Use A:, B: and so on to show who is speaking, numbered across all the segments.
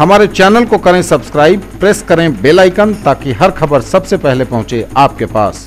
A: हमारे चैनल को करें सब्सक्राइब प्रेस करें बेल आइकन ताकि हर खबर सबसे पहले पहुंचे आपके पास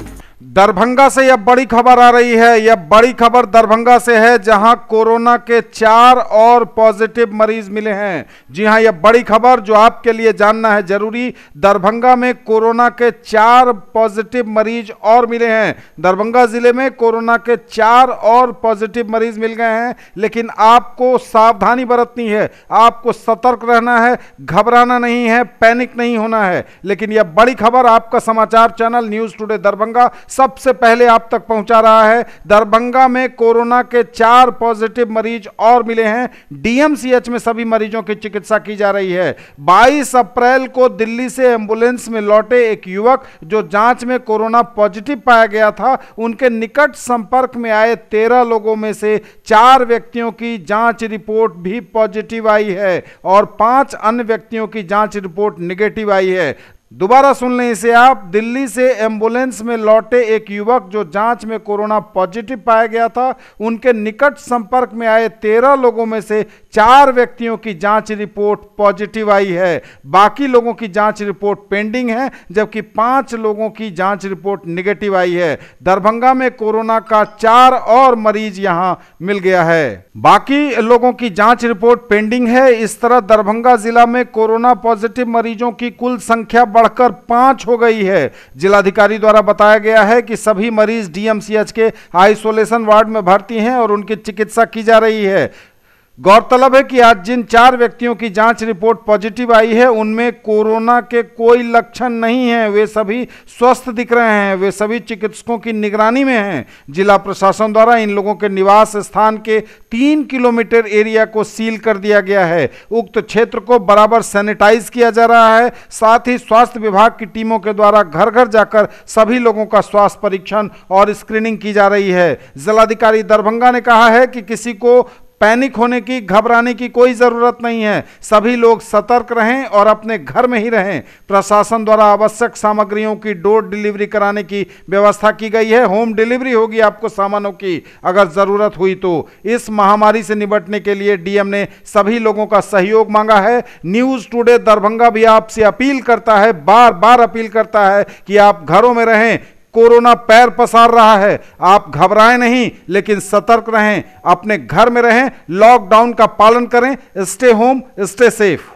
A: दरभंगा से यह बड़ी खबर आ रही है यह बड़ी खबर दरभंगा से है जहां कोरोना के चार और पॉजिटिव मरीज मिले हैं जी हां यह बड़ी खबर जो आपके लिए जानना है जरूरी दरभंगा में कोरोना के चार पॉजिटिव मरीज और मिले हैं दरभंगा जिले में कोरोना के चार और पॉजिटिव मरीज मिल गए हैं लेकिन आपको सावधानी बरतनी है आपको सतर्क रहना है घबराना नहीं है पैनिक नहीं होना है लेकिन यह बड़ी खबर आपका समाचार चैनल न्यूज टुडे दरभंगा सबसे पहले आप तक पहुंचा रहा है दरभंगा में कोरोना के चार पॉजिटिव मरीज और मिले हैं डीएमसीएच में सभी मरीजों की चिकित्सा की जा रही है 22 अप्रैल को दिल्ली से एम्बुलेंस में लौटे एक युवक जो जांच में कोरोना पॉजिटिव पाया गया था उनके निकट संपर्क में आए तेरह लोगों में से चार व्यक्तियों की जांच रिपोर्ट भी पॉजिटिव आई है और पांच अन्य व्यक्तियों की जांच रिपोर्ट निगेटिव आई है दोबारा सुन लें इसे आप दिल्ली से एम्बुलेंस में लौटे एक युवक जो जांच में कोरोना पॉजिटिव पाया गया था उनके निकट संपर्क में आए तेरह लोगों में से चार व्यक्तियों की जांच रिपोर्ट पॉजिटिव आई है बाकी लोगों की जांच रिपोर्ट पेंडिंग है जबकि पांच लोगों की जांच रिपोर्ट निगेटिव आई है दरभंगा में कोरोना का चार और मरीज यहाँ मिल गया है बाकी लोगों की जांच रिपोर्ट पेंडिंग है इस तरह दरभंगा जिला में कोरोना पॉजिटिव मरीजों की कुल संख्या बढ़ बढ़कर पांच हो गई है जिलाधिकारी द्वारा बताया गया है कि सभी मरीज डीएमसीएच के आइसोलेशन वार्ड में भर्ती हैं और उनकी चिकित्सा की जा रही है गौरतलब है कि आज जिन चार व्यक्तियों की जांच रिपोर्ट पॉजिटिव आई है उनमें कोरोना के कोई लक्षण नहीं है वे सभी स्वस्थ दिख रहे हैं वे सभी चिकित्सकों की निगरानी में हैं जिला प्रशासन द्वारा इन लोगों के निवास स्थान के तीन किलोमीटर एरिया को सील कर दिया गया है उक्त क्षेत्र को बराबर सैनिटाइज किया जा रहा है साथ ही स्वास्थ्य विभाग की टीमों के द्वारा घर घर जाकर सभी लोगों का स्वास्थ्य परीक्षण और स्क्रीनिंग की जा रही है जिलाधिकारी दरभंगा ने कहा है कि किसी को पैनिक होने की घबराने की कोई ज़रूरत नहीं है सभी लोग सतर्क रहें और अपने घर में ही रहें प्रशासन द्वारा आवश्यक सामग्रियों की डोर डिलीवरी कराने की व्यवस्था की गई है होम डिलीवरी होगी आपको सामानों की अगर ज़रूरत हुई तो इस महामारी से निपटने के लिए डीएम ने सभी लोगों का सहयोग मांगा है न्यूज़ टूडे दरभंगा भी आपसे अपील करता है बार बार अपील करता है कि आप घरों में रहें कोरोना पैर पसार रहा है आप घबराएं नहीं लेकिन सतर्क रहें अपने घर में रहें लॉकडाउन का पालन करें स्टे होम स्टे सेफ